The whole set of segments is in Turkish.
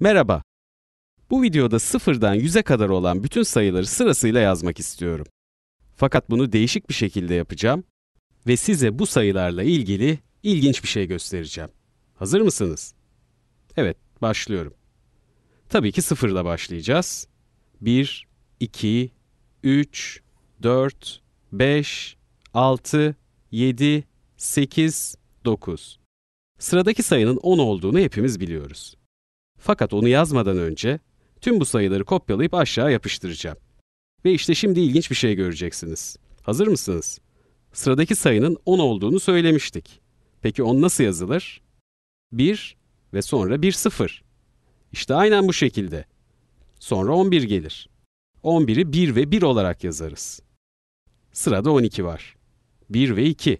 Merhaba. Bu videoda sıfırdan 100'e kadar olan bütün sayıları sırasıyla yazmak istiyorum. Fakat bunu değişik bir şekilde yapacağım ve size bu sayılarla ilgili ilginç bir şey göstereceğim. Hazır mısınız? Evet, başlıyorum. Tabii ki sıfırla başlayacağız. 1, 2, 3, 4, 5, 6, 7, 8, 9. Sıradaki sayının 10 olduğunu hepimiz biliyoruz. Fakat onu yazmadan önce tüm bu sayıları kopyalayıp aşağı yapıştıracağım. Ve işte şimdi ilginç bir şey göreceksiniz. Hazır mısınız? Sıradaki sayının 10 olduğunu söylemiştik. Peki 10 nasıl yazılır? 1 ve sonra 1 0. İşte aynen bu şekilde. Sonra 11 gelir. 11'i 1 ve 1 olarak yazarız. Sırada 12 var. 1 ve 2.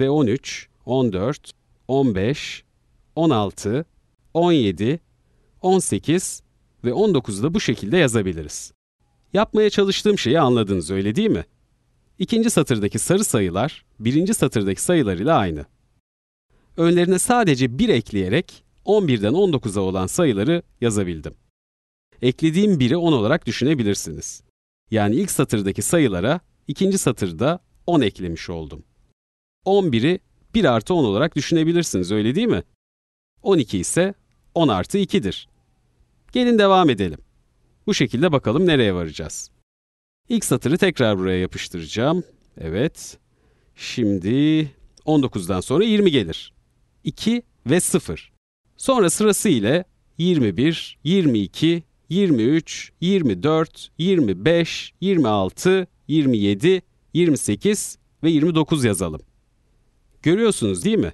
Ve 13, 14, 15, 16, 17, 18 ve 19'u da bu şekilde yazabiliriz. Yapmaya çalıştığım şeyi anladınız öyle değil mi? İkinci satırdaki sarı sayılar birinci satırdaki sayılar ile aynı. Önlerine sadece bir ekleyerek 11'den 19'a olan sayıları yazabildim. Eklediğim biri 10 olarak düşünebilirsiniz. Yani ilk satırdaki sayılara ikinci satırda 10 eklemiş oldum. 11'i 1 artı 10 olarak düşünebilirsiniz öyle değil mi? 12 ise 10 artı 2'dir. Gelin devam edelim. Bu şekilde bakalım nereye varacağız. İlk satırı tekrar buraya yapıştıracağım. Evet. Şimdi 19'dan sonra 20 gelir. 2 ve 0. Sonra sırası ile 21, 22, 23, 24, 25, 26, 27, 28 ve 29 yazalım. Görüyorsunuz değil mi?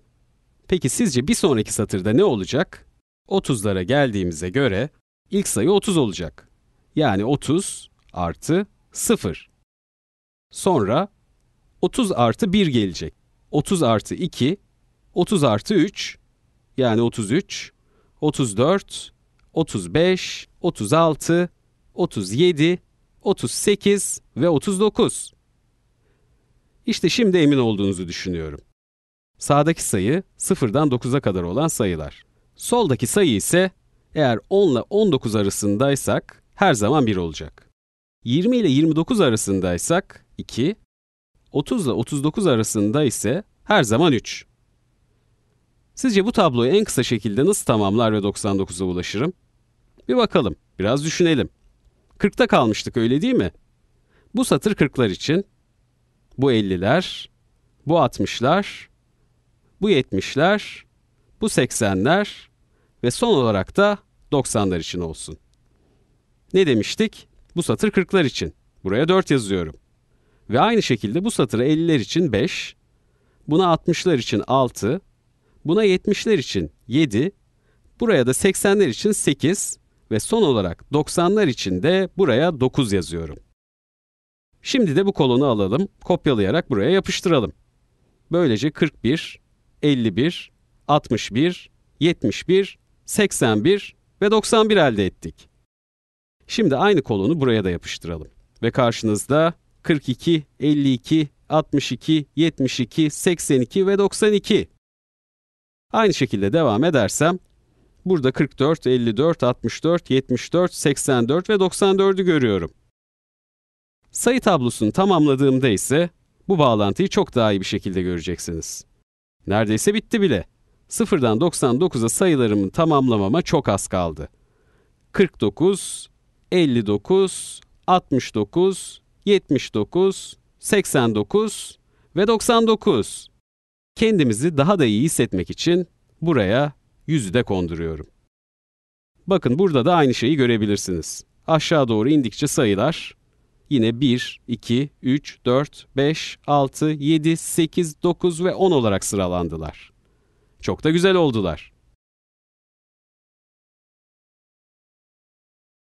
Peki sizce bir sonraki satırda ne olacak? 30'lara geldiğimize göre ilk sayı 30 olacak. Yani 30 artı 0. Sonra 30 artı 1 gelecek. 30 artı 2, 30 artı 3 yani 33, 34, 35, 36, 37, 38 ve 39. İşte şimdi emin olduğunuzu düşünüyorum. Sağdaki sayı 0'dan 9'a kadar olan sayılar. Soldaki sayı ise eğer 10 ile 19 arasındaysak her zaman 1 olacak. 20 ile 29 arasındaysak 2, 30 ile 39 arasında ise her zaman 3. Sizce bu tabloyu en kısa şekilde nasıl tamamlar ve 99'a ulaşırım? Bir bakalım, biraz düşünelim. 40'ta kalmıştık öyle değil mi? Bu satır 40'lar için, bu 50'ler, bu 60'lar, bu 70'ler, bu 80'ler, ve son olarak da 90'lar için olsun. Ne demiştik? Bu satır 40'lar için. Buraya 4 yazıyorum. Ve aynı şekilde bu satıra 50'ler için 5, buna 60'lar için 6, buna 70'ler için 7, buraya da 80'ler için 8 ve son olarak 90'lar için de buraya 9 yazıyorum. Şimdi de bu kolonu alalım, kopyalayarak buraya yapıştıralım. Böylece 41, 51, 61, 71 81 ve 91 elde ettik. Şimdi aynı kolonu buraya da yapıştıralım. Ve karşınızda 42, 52, 62, 72, 82 ve 92. Aynı şekilde devam edersem burada 44, 54, 64, 74, 84 ve 94'ü görüyorum. Sayı tablosunu tamamladığımda ise bu bağlantıyı çok daha iyi bir şekilde göreceksiniz. Neredeyse bitti bile. 0'dan 99'a sayılarımı tamamlamama çok az kaldı. 49, 59, 69, 79, 89 ve 99. Kendimizi daha da iyi hissetmek için buraya 100'ü de konduruyorum. Bakın burada da aynı şeyi görebilirsiniz. Aşağı doğru indikçe sayılar yine 1, 2, 3, 4, 5, 6, 7, 8, 9 ve 10 olarak sıralandılar. Çok da güzel oldular.